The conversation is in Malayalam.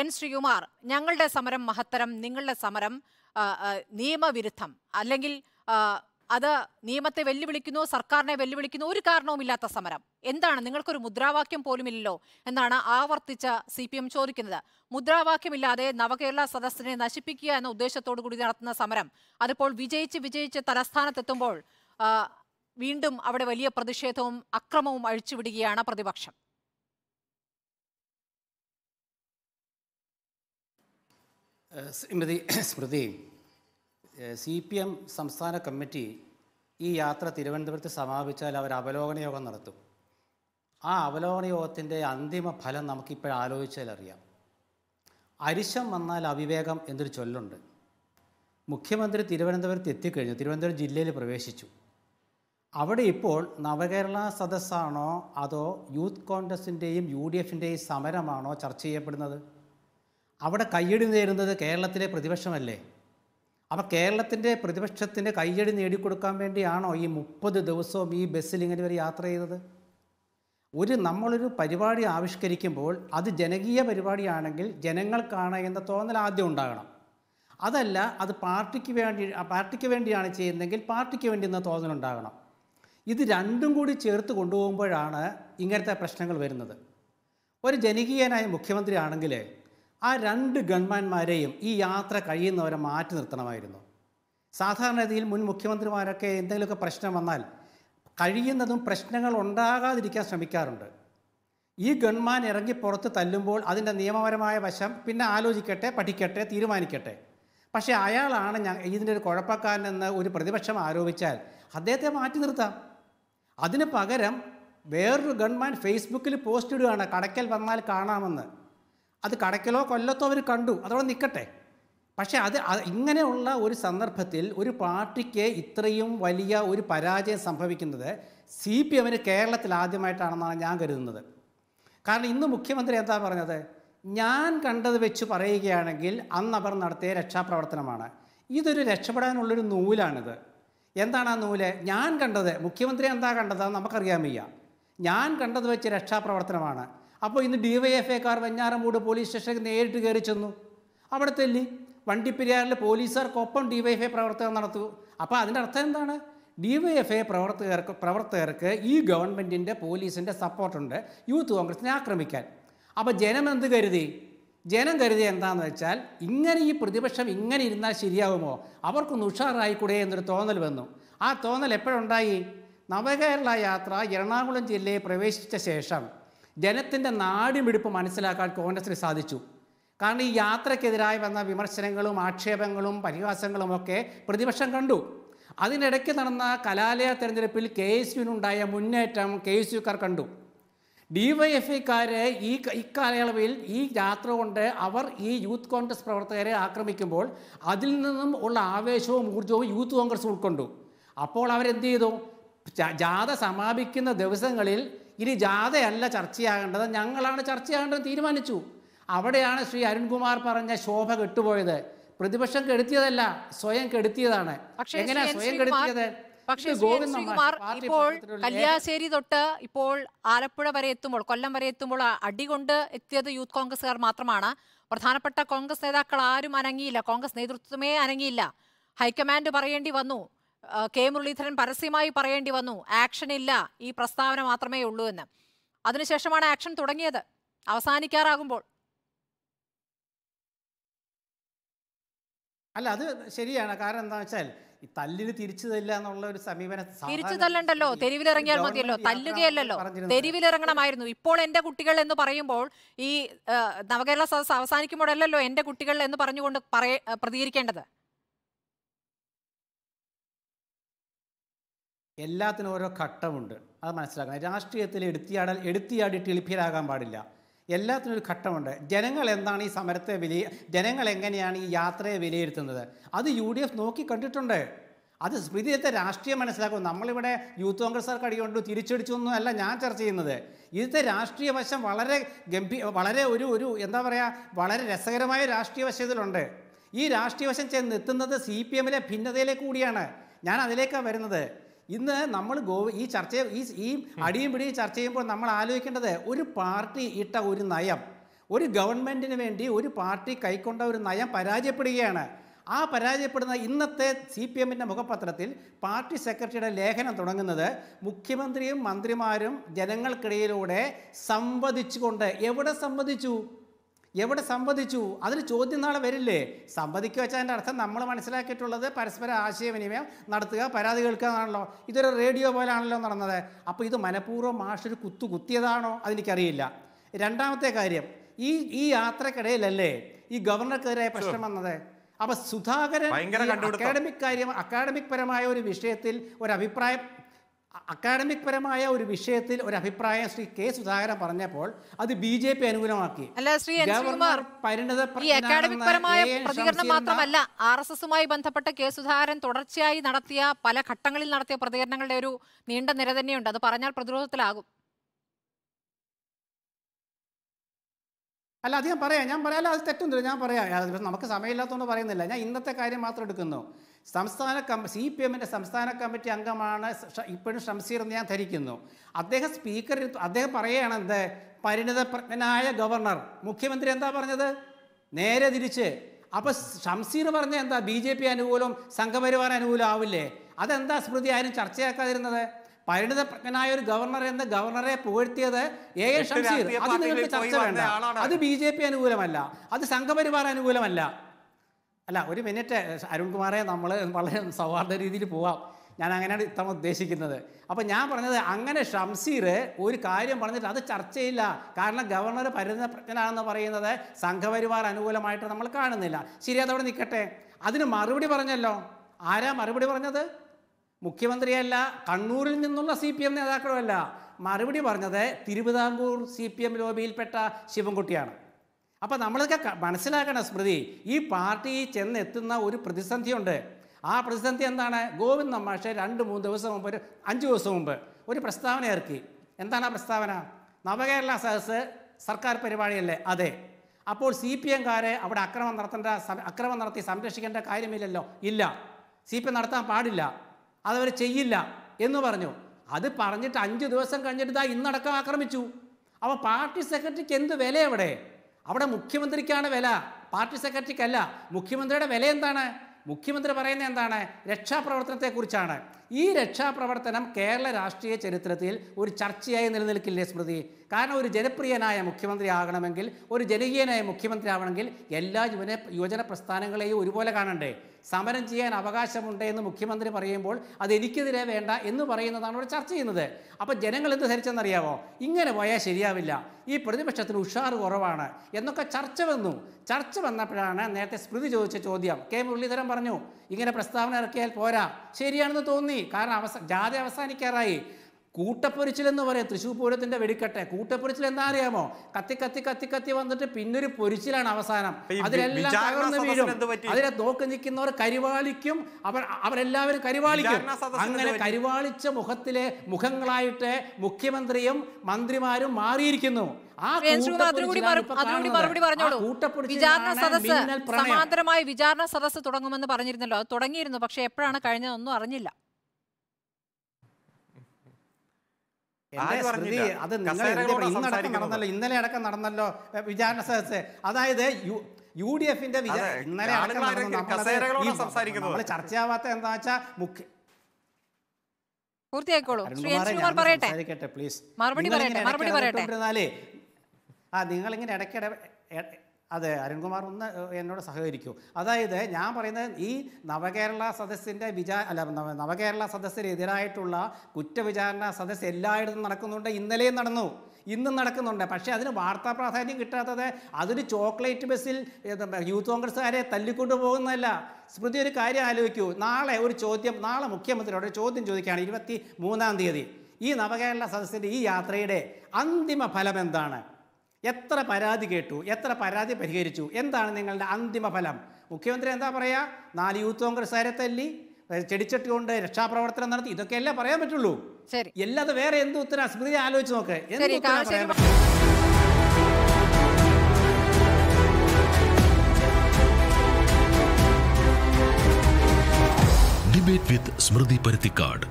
എൻ ശ്രീകുമാർ ഞങ്ങളുടെ സമരം മഹത്തരം നിങ്ങളുടെ സമരം നിയമവിരുദ്ധം അല്ലെങ്കിൽ അത് നിയമത്തെ വെല്ലുവിളിക്കുന്നു സർക്കാരിനെ വെല്ലുവിളിക്കുന്നു ഒരു കാരണവുമില്ലാത്ത സമരം എന്താണ് നിങ്ങൾക്കൊരു മുദ്രാവാക്യം പോലുമില്ലല്ലോ എന്നാണ് ആവർത്തിച്ച സി പി എം ചോദിക്കുന്നത് മുദ്രാവാക്യമില്ലാതെ നവകേരള സദസ്സിനെ നശിപ്പിക്കുക എന്ന ഉദ്ദേശത്തോടു കൂടി നടത്തുന്ന സമരം അതിപ്പോൾ വിജയിച്ച് വിജയിച്ച് തലസ്ഥാനത്തെത്തുമ്പോൾ വീണ്ടും അവിടെ വലിയ പ്രതിഷേധവും അക്രമവും അഴിച്ചുവിടുകയാണ് പ്രതിപക്ഷം Smriti Smriti C P M സംസ്ഥാന കമ്മിറ്റി ഈ യാത്ര തിരുവനന്തപുരത്ത് സമാപിച്ചാൽ അവർ അവലോകന യോഗം നടത്തും ആ അവലോകന യോഗത്തിൻ്റെ അന്തിമ ഫലം നമുക്കിപ്പോഴും ആലോചിച്ചാൽ അറിയാം അരിശം വന്നാൽ അവിവേകം എന്നൊരു ചൊല്ലുണ്ട് മുഖ്യമന്ത്രി തിരുവനന്തപുരത്ത് എത്തിക്കഴിഞ്ഞു തിരുവനന്തപുരം ജില്ലയിൽ പ്രവേശിച്ചു അവിടെ ഇപ്പോൾ നവകേരള സദസ്സാണോ അതോ യൂത്ത് കോൺഗ്രസിൻ്റെയും യു ഡി എഫിൻ്റെയും സമരമാണോ ചർച്ച ചെയ്യപ്പെടുന്നത് അവിടെ കയ്യടി നേരുന്നത് കേരളത്തിലെ പ്രതിപക്ഷമല്ലേ അപ്പം കേരളത്തിൻ്റെ പ്രതിപക്ഷത്തിൻ്റെ കയ്യടി നേടിക്കൊടുക്കാൻ വേണ്ടിയാണോ ഈ മുപ്പത് ദിവസവും ഈ ബസ്സിൽ ഇങ്ങനെ ഒരു യാത്ര ചെയ്തത് ഒരു നമ്മളൊരു പരിപാടി ആവിഷ്കരിക്കുമ്പോൾ അത് ജനകീയ പരിപാടിയാണെങ്കിൽ ജനങ്ങൾക്കാണ് എന്ന തോന്നൽ ആദ്യം ഉണ്ടാകണം അതല്ല അത് പാർട്ടിക്ക് വേണ്ടി പാർട്ടിക്ക് വേണ്ടിയാണ് ചെയ്യുന്നതെങ്കിൽ പാർട്ടിക്ക് വേണ്ടി എന്ന തോന്നൽ ഉണ്ടാകണം ഇത് രണ്ടും കൂടി ചേർത്ത് കൊണ്ടുപോകുമ്പോഴാണ് ഇങ്ങനത്തെ പ്രശ്നങ്ങൾ വരുന്നത് ഒരു ജനകീയനായ മുഖ്യമന്ത്രി ആണെങ്കിൽ ആ രണ്ട് ഗൺമാന്മാരെയും ഈ യാത്ര കഴിയുന്നവരെ മാറ്റി നിർത്തണമായിരുന്നു സാധാരണഗതിയിൽ മുൻ മുഖ്യമന്ത്രിമാരൊക്കെ എന്തെങ്കിലുമൊക്കെ പ്രശ്നം വന്നാൽ കഴിയുന്നതും പ്രശ്നങ്ങൾ ഉണ്ടാകാതിരിക്കാൻ ശ്രമിക്കാറുണ്ട് ഈ ഗൺമാൻ ഇറങ്ങി പുറത്ത് തല്ലുമ്പോൾ അതിൻ്റെ നിയമപരമായ വശം പിന്നെ ആലോചിക്കട്ടെ പഠിക്കട്ടെ തീരുമാനിക്കട്ടെ പക്ഷേ അയാളാണ് ഞാൻ ഇതിൻ്റെ ഒരു കുഴപ്പക്കാരനെന്ന് ഒരു പ്രതിപക്ഷം ആരോപിച്ചാൽ അദ്ദേഹത്തെ മാറ്റി നിർത്താം അതിന് പകരം വേറൊരു ഗൺമാൻ ഫേസ്ബുക്കിൽ പോസ്റ്റ് ഇടുകയാണ് കടയ്ക്കൽ വന്നാൽ കാണാമെന്ന് അത് കടക്കലോ കൊല്ലത്തോ അവർ കണ്ടു അതോടെ നിൽക്കട്ടെ പക്ഷേ അത് ഇങ്ങനെയുള്ള ഒരു സന്ദർഭത്തിൽ ഒരു പാർട്ടിക്ക് ഇത്രയും വലിയ ഒരു പരാജയം സംഭവിക്കുന്നത് സി പി എമ്മിന് കേരളത്തിൽ ആദ്യമായിട്ടാണെന്നാണ് ഞാൻ കരുതുന്നത് കാരണം ഇന്ന് മുഖ്യമന്ത്രി എന്താ പറഞ്ഞത് ഞാൻ കണ്ടത് വെച്ച് പറയുകയാണെങ്കിൽ അന്ന് അവർ നടത്തിയ രക്ഷാപ്രവർത്തനമാണ് ഇതൊരു രക്ഷപ്പെടാനുള്ളൊരു നൂലാണിത് എന്താണ് ആ നൂല് ഞാൻ കണ്ടത് മുഖ്യമന്ത്രി എന്താ കണ്ടത് നമുക്കറിയാൻ വയ്യ ഞാൻ കണ്ടത് വെച്ച് രക്ഷാപ്രവർത്തനമാണ് അപ്പോൾ ഇന്ന് ഡി വൈ എഫ് എക്കാർ വെഞ്ഞാറമൂട് പോലീസ് സ്റ്റേഷനിൽ നേരിട്ട് കയറി ചെന്നു അവിടെ തെല്ലി വണ്ടിപ്പെരിയാറിലെ പോലീസുകാർക്കൊപ്പം ഡി വൈ എഫ് ഐ പ്രവർത്തകർ നടത്തു അപ്പോൾ അതിൻ്റെ അർത്ഥം എന്താണ് ഡി വൈ എഫ് ഐ പ്രവർത്തകർക്ക് പ്രവർത്തകർക്ക് ഈ ഗവൺമെൻറ്റിൻ്റെ പോലീസിൻ്റെ സപ്പോർട്ടുണ്ട് യൂത്ത് കോൺഗ്രസിനെ ആക്രമിക്കാൻ അപ്പോൾ ജനം എന്ത് കരുതി ജനം കരുതി എന്താണെന്ന് വെച്ചാൽ ഇങ്ങനെ ഈ പ്രതിപക്ഷം ഇങ്ങനെ ഇരുന്നാൽ ശരിയാവുമോ അവർക്കൊന്ന് ഉഷാറായിക്കൂടെ എന്നൊരു തോന്നൽ വന്നു ആ തോന്നൽ എപ്പോഴുണ്ടായി നവകേരള യാത്ര എറണാകുളം ജില്ലയെ പ്രവേശിച്ച ശേഷം ജനത്തിൻ്റെ നാടിമിടിപ്പ് മനസ്സിലാക്കാൻ കോൺഗ്രസിന് സാധിച്ചു കാരണം ഈ യാത്രക്കെതിരായി വന്ന വിമർശനങ്ങളും ആക്ഷേപങ്ങളും പരിഹാസങ്ങളും ഒക്കെ പ്രതിപക്ഷം കണ്ടു അതിനിടയ്ക്ക് നടന്ന കലാലയ തെരഞ്ഞെടുപ്പിൽ കെ എസ് യുവിനുണ്ടായ മുന്നേറ്റം കെ എസ് യുക്കാർ കണ്ടു ഡി വൈ എഫ് ഐക്കാർ ഈ ഇക്കാലയളവിൽ ഈ യാത്ര കൊണ്ട് അവർ ഈ യൂത്ത് കോൺഗ്രസ് പ്രവർത്തകരെ ആക്രമിക്കുമ്പോൾ അതിൽ നിന്നും ഉള്ള ആവേശവും ഊർജ്ജവും യൂത്ത് കോൺഗ്രസ് ഉൾക്കൊണ്ടു അപ്പോൾ അവരെന്ത് ചെയ്തു ജാഥ സമാപിക്കുന്ന ദിവസങ്ങളിൽ ഇനി ജാഥയല്ല ചർച്ചയാകേണ്ടത് ഞങ്ങളാണ് ചർച്ചയാകേണ്ടതെന്ന് തീരുമാനിച്ചു അവിടെയാണ് ശ്രീ അരുൺകുമാർ പറഞ്ഞ ശോഭ കെട്ടുപോയത് പ്രതിപക്ഷം കെടുത്തിയതല്ല സ്വയം കെടുത്തിയതാണ് എങ്ങനെയാ സ്വയം കെടുത്തിയത് പക്ഷേ ശ്രീകുമാർ ഇപ്പോൾ കല്യാശ്ശേരി തൊട്ട് ഇപ്പോൾ ആലപ്പുഴ വരെ എത്തുമ്പോൾ കൊല്ലം വരെ എത്തുമ്പോൾ അടികൊണ്ട് എത്തിയത് യൂത്ത് കോൺഗ്രസ്സുകാർ മാത്രമാണ് പ്രധാനപ്പെട്ട കോൺഗ്രസ് നേതാക്കൾ ആരും അനങ്ങിയില്ല കോൺഗ്രസ് നേതൃത്വമേ അനങ്ങിയില്ല ഹൈക്കമാൻഡ് പറയേണ്ടി വന്നു കെ മുരളീധരൻ പരസ്യമായി പറയേണ്ടി വന്നു ആക്ഷൻ ഇല്ല ഈ പ്രസ്താവന മാത്രമേ ഉള്ളൂ എന്ന് അതിനുശേഷമാണ് ആക്ഷൻ തുടങ്ങിയത് അവസാനിക്കാറാകുമ്പോൾ അല്ല അത് ശരിയാണ് കാരണം എന്താ വെച്ചാൽ ഈ തല്ലിന് തിരിച്ചു തല്ല എന്നുള്ള ഒരു സമീപനം തിരിച്ചു തല്ലണ്ടല്ലോ തെരുവിലിറങ്ങിയാൽ മതിയല്ലോ തല്ലുകയല്ലോ തെരുവിലിറങ്ങണമായിരുന്നു ഇപ്പോൾ എന്റെ കുട്ടികൾ എന്ന് പറയുമ്പോൾ ഈ നവകേരള സദസ് അവസാനിക്കുമ്പോഴല്ലോ എന്റെ കുട്ടികൾ എന്ന് പറഞ്ഞുകൊണ്ട് പ്രതികരിക്കേണ്ടത് എല്ലാത്തിനും ഓരോ ഘട്ടമുണ്ട് അത് മനസ്സിലാക്കണം രാഷ്ട്രീയത്തിൽ എടുത്തിയാടൽ എടുത്തിയാടി ടെളിപ്പിയരാകാൻ പാടില്ല എല്ലാത്തിനും ഒരു ഘട്ടമുണ്ട് ജനങ്ങൾ എന്താണ് ഈ സമരത്തെ വിലയി ജനങ്ങൾ എങ്ങനെയാണ് ഈ യാത്രയെ വിലയിരുത്തുന്നത് അത് യു ഡി എഫ് നോക്കി കണ്ടിട്ടുണ്ട് അത് സ്മൃതിയത്തെ രാഷ്ട്രീയം മനസ്സിലാക്കും നമ്മളിവിടെ യൂത്ത് കോൺഗ്രസ്സുകാർക്ക് അടികൊണ്ട് തിരിച്ചടിച്ചു ഒന്നും അല്ല ഞാൻ ചർച്ച ചെയ്യുന്നത് ഇതിൻ്റെ രാഷ്ട്രീയ വശം വളരെ ഗംഭീ വളരെ ഒരു ഒരു എന്താ പറയുക വളരെ രസകരമായ രാഷ്ട്രീയ വശം ഇതിലുണ്ട് ഈ രാഷ്ട്രീയ വശം ചെന്ന് എത്തുന്നത് സി പി എമ്മിലെ ഭിന്നതയിലേക്ക് കൂടിയാണ് ഞാൻ അതിലേക്കാണ് വരുന്നത് ഇന്ന് നമ്മൾ ഗോവ ഈ ചർച്ച ഈ ഈ അടിയും പിടിയും ചർച്ച ചെയ്യുമ്പോൾ നമ്മൾ ആലോചിക്കേണ്ടത് ഒരു പാർട്ടി ഇട്ട ഒരു നയം ഒരു ഗവൺമെൻറ്റിന് വേണ്ടി ഒരു പാർട്ടി കൈക്കൊണ്ട ഒരു നയം പരാജയപ്പെടുകയാണ് ആ പരാജയപ്പെടുന്ന ഇന്നത്തെ സി പി എമ്മിൻ്റെ മുഖപത്രത്തിൽ പാർട്ടി സെക്രട്ടറിയുടെ ലേഖനം തുടങ്ങുന്നത് മുഖ്യമന്ത്രിയും മന്ത്രിമാരും ജനങ്ങൾക്കിടയിലൂടെ സംവദിച്ചുകൊണ്ട് എവിടെ സംവദിച്ചു എവിടെ സംവദിച്ചു അതിൽ ചോദ്യം നാളെ വരില്ലേ സംവദിക്കുക വെച്ചാൽ അതിൻ്റെ അർത്ഥം നമ്മൾ മനസ്സിലാക്കിയിട്ടുള്ളത് പരസ്പര ആശയവിനിമയം നടത്തുക പരാതി കേൾക്കുക എന്നാണല്ലോ ഇതൊരു റേഡിയോ പോലാണല്ലോ നടന്നത് അപ്പോൾ ഇത് മനഃപൂർവ്വം മാഷൊരു കുത്തു കുത്തിയതാണോ അതെനിക്കറിയില്ല രണ്ടാമത്തെ കാര്യം ഈ ഈ യാത്രക്കിടയിലല്ലേ ഈ ഗവർണർക്കെതിരായ പ്രശ്നം വന്നത് അപ്പൊ സുധാകരൻ അക്കാഡമിക് കാര്യം അക്കാഡമിക് പരമായ ഒരു വിഷയത്തിൽ ഒരു അഭിപ്രായം അക്കാഡമിക് പരമായ ഒരു വിഷയത്തിൽ ഒരു അഭിപ്രായം ശ്രീ കെ സുധാകരൻ പറഞ്ഞപ്പോൾ അത് ബി ജെ പി അനുകൂലമാക്കി അല്ല ശ്രീ അക്കാഡമിക് പരമായ പ്രതികരണം മാത്രമല്ല ആർ എസ് എസുമായി ബന്ധപ്പെട്ട കെ സുധാകരൻ തുടർച്ചയായി നടത്തിയ പല ഘട്ടങ്ങളിൽ നടത്തിയ പ്രതികരണങ്ങളുടെ ഒരു നീണ്ട നിര തന്നെയുണ്ട് അത് പറഞ്ഞാൽ പ്രതിരോധത്തിലാകും അല്ല അധികം പറയാം ഞാൻ പറയാം അത് തെറ്റൊന്നുമില്ല ഞാൻ പറയാം നമുക്ക് സമയമില്ലാത്തതുകൊണ്ട് പറയുന്നില്ല ഞാൻ ഇന്നത്തെ കാര്യം മാത്രം എടുക്കുന്നു സംസ്ഥാന കമ്മ സി പി എമ്മിൻ്റെ സംസ്ഥാന കമ്മിറ്റി അംഗമാണ് ഇപ്പോഴും ഷംസീർ എന്ന് ഞാൻ ധരിക്കുന്നു അദ്ദേഹം സ്പീക്കർ അദ്ദേഹം പറയുകയാണ് എന്ത് പരിണിതപ്രജ്ഞനായ ഗവർണർ മുഖ്യമന്ത്രി എന്താ പറഞ്ഞത് നേരെ തിരിച്ച് അപ്പോൾ ഷംസീർ പറഞ്ഞ എന്താ ബി ജെ പി അനുകൂലം സംഘപരിവാർ അനുകൂലം ആവില്ലേ അതെന്താ സ്മൃതി ആരും ചർച്ചയാക്കാതിരുന്നത് പരിണിതപ്രജ്ഞനായ ഒരു ഗവർണർ എന്ന് ഗവർണറെ പുകഴ്ത്തിയത് എ എ ഷംസീർ അത് നിങ്ങൾക്ക് ചർച്ച വേണ്ട അത് ബി ജെ പി അനുകൂലമല്ല അത് സംഘപരിവാർ അനുകൂലമല്ല അല്ല ഒരു മിനിറ്റ് അരുൺകുമാറെ നമ്മൾ വളരെ സൗഹാർദ്ദ രീതിയിൽ പോവാം ഞാൻ അങ്ങനെയാണ് ഇത്തവണ ഉദ്ദേശിക്കുന്നത് അപ്പോൾ ഞാൻ പറഞ്ഞത് അങ്ങനെ ഷംസീർ ഒരു കാര്യം പറഞ്ഞിട്ട് അത് ചർച്ചയില്ല കാരണം ഗവർണർ പ്രജ്ഞനാണെന്ന് പറയുന്നത് സംഘപരിവാർ അനുകൂലമായിട്ട് നമ്മൾ കാണുന്നില്ല ശരി അതവിടെ നിൽക്കട്ടെ അതിന് മറുപടി പറഞ്ഞല്ലോ ആരാ മറുപടി പറഞ്ഞത് മുഖ്യമന്ത്രിയല്ല കണ്ണൂരിൽ നിന്നുള്ള സി പി എം മറുപടി പറഞ്ഞത് തിരുവിതാംകൂർ സി പി എം ലോബിയിൽപ്പെട്ട ശിവൻകുട്ടിയാണ് അപ്പോൾ നമ്മളൊക്കെ മനസ്സിലാക്കണം സ്മൃതി ഈ പാർട്ടി ചെന്നെത്തുന്ന ഒരു പ്രതിസന്ധിയുണ്ട് ആ പ്രതിസന്ധി എന്താണ് ഗോവിന്ദ് നമ്മാഷെ രണ്ട് മൂന്ന് ദിവസം മുമ്പ് ഒരു അഞ്ച് ദിവസം മുമ്പ് ഒരു പ്രസ്താവന ഇറക്കി എന്താണ് ആ പ്രസ്താവന നവകേരള സദസ് സർക്കാർ പരിപാടിയല്ലേ അതെ അപ്പോൾ സി പി എംകാരെ അവിടെ അക്രമം നടത്തേണ്ട അക്രമം നടത്തി സംരക്ഷിക്കേണ്ട കാര്യമില്ലല്ലോ ഇല്ല സി പി എം നടത്താൻ പാടില്ല അതവർ ചെയ്യില്ല എന്ന് പറഞ്ഞു അത് പറഞ്ഞിട്ട് അഞ്ച് ദിവസം കഴിഞ്ഞിട്ട് ഇതാ ഇന്നടക്കം ആക്രമിച്ചു അപ്പോൾ പാർട്ടി സെക്രട്ടറിക്ക് എന്ത് വില എവിടെ അവിടെ മുഖ്യമന്ത്രിക്കാണ് വില പാർട്ടി സെക്രട്ടറിക്കല്ല മുഖ്യമന്ത്രിയുടെ വില എന്താണ് മുഖ്യമന്ത്രി പറയുന്നത് എന്താണ് രക്ഷാപ്രവർത്തനത്തെക്കുറിച്ചാണ് ഈ രക്ഷാപ്രവർത്തനം കേരള രാഷ്ട്രീയ ചരിത്രത്തിൽ ഒരു ചർച്ചയായി നിലനിൽക്കില്ലേ സ്മൃതി കാരണം ഒരു ജനപ്രിയനായ മുഖ്യമന്ത്രി ആകണമെങ്കിൽ ഒരു ജനകീയനായ മുഖ്യമന്ത്രി ആവണമെങ്കിൽ എല്ലാ യുവന യുവജന പ്രസ്ഥാനങ്ങളെയും ഒരുപോലെ കാണണ്ടേ സമരം ചെയ്യാൻ അവകാശമുണ്ട് എന്ന് മുഖ്യമന്ത്രി പറയുമ്പോൾ അത് എനിക്കെതിരെ വേണ്ട എന്ന് പറയുന്നതാണ് ഇവിടെ ചർച്ച ചെയ്യുന്നത് അപ്പോൾ ജനങ്ങൾ എന്ത് ധരിച്ചെന്നറിയാമോ ഇങ്ങനെ പോയാൽ ശരിയാവില്ല ഈ പ്രതിപക്ഷത്തിന് ഉഷാർ കുറവാണ് എന്നൊക്കെ ചർച്ച വന്നു ചർച്ച വന്നപ്പോഴാണ് നേരത്തെ സ്മൃതി ചോദിച്ച ചോദ്യം കെ മുരളീധരൻ പറഞ്ഞു ഇങ്ങനെ പ്രസ്താവന ഇറക്കിയാൽ പോരാ ശരിയാണെന്ന് തോന്നി കാരണം അവസ ജാഥ അവസാനിക്കാറായി കൂട്ടപ്പൊരിച്ചിൽ എന്ന് പറയാം തൃശ്ശൂർ പൂരത്തിന്റെ വെടിക്കട്ടെ കൂട്ടപ്പൊരിച്ചിൽ എന്താ അറിയാമോ കത്തി കത്തി കത്തി കത്തി വന്നിട്ട് പിന്നൊരു പൊരിച്ചിലാണ് അവസാനം അതിലെല്ലാം തകർന്നു വീഴും അതിലെ നോക്കി നിൽക്കുന്നവർ കരിവാളിക്കും അവർ അവരെല്ലാവരും കരിവാളിക്കും അങ്ങനെ കരിവാളിച്ച മുഖത്തിലെ മുഖങ്ങളായിട്ട് മുഖ്യമന്ത്രിയും മന്ത്രിമാരും മാറിയിരിക്കുന്നു സമാന്തരമായി വിചാരണ സദസ് തുടങ്ങുമെന്ന് പറഞ്ഞിരുന്നല്ലോ അത് തുടങ്ങിയിരുന്നു പക്ഷെ എപ്പോഴാണ് കഴിഞ്ഞതൊന്നും അറിഞ്ഞില്ല അത് നിങ്ങൾ ഇന്നടക്കം നടന്നല്ലോ ഇന്നലെ അടക്കം നടന്നല്ലോ വിചാരണ സദസ് അതായത് യു ഡി എഫിന്റെ ഇന്നലെ അടക്കം നമ്മൾ ചർച്ചയാവാത്ത എന്താ വെച്ചാൽ മുഖ്യ പൂർത്തിയായിക്കോളൂ പറയട്ടെ പ്ലീസ് മറുപടി പറയട്ടെ മറുപടി പറയട്ടെ ആ നിങ്ങളിങ്ങനെ ഇടയ്ക്കിടെ അതെ അരുൺകുമാർ ഒന്ന് എന്നോട് സഹകരിക്കൂ അതായത് ഞാൻ പറയുന്നത് ഈ നവകേരള സദസ്സിൻ്റെ വിചാ അല്ല നവകേരള സദസ്സിനെതിരായിട്ടുള്ള കുറ്റവിചാരണ സദസ്സ് എല്ലായിടത്തും നടക്കുന്നുണ്ട് ഇന്നലെയും നടന്നു ഇന്നും നടക്കുന്നുണ്ട് പക്ഷേ അതിന് വാർത്താ പ്രാധാന്യം കിട്ടാത്തത് അതിന് ചോക്ലേറ്റ് ബസ്സിൽ യൂത്ത് കോൺഗ്രസ്സുകാരെ തല്ലിക്കൊണ്ടു പോകുന്നതല്ല സ്മൃതി ഒരു കാര്യം ആലോചിക്കൂ നാളെ ഒരു ചോദ്യം നാളെ മുഖ്യമന്ത്രിയോട് ഒരു ചോദ്യം ചോദിക്കുകയാണ് ഇരുപത്തി മൂന്നാം തീയതി ഈ നവകേരള സദസ്സിൻ്റെ ഈ യാത്രയുടെ അന്തിമ ഫലം എന്താണ് എത്ര പരാതി കേട്ടു എത്ര പരാതി പരിഹരിച്ചു എന്താണ് നിങ്ങളുടെ അന്തിമ ഫലം മുഖ്യമന്ത്രി എന്താ പറയുക നാല് യൂത്ത് കോൺഗ്രസ്സുകാരെ തല്ലി ചെടിച്ചട്ടി കൊണ്ട് രക്ഷാപ്രവർത്തനം നടത്തി ഇതൊക്കെയല്ലേ പറയാൻ പറ്റുള്ളൂ ശരി വേറെ എന്ത് ഉത്തരം സ്മൃതി ആലോചിച്ച് നോക്ക് ഡിബേറ്റ് വിത്ത് സ്മൃതി പരുത്തിക്കാട്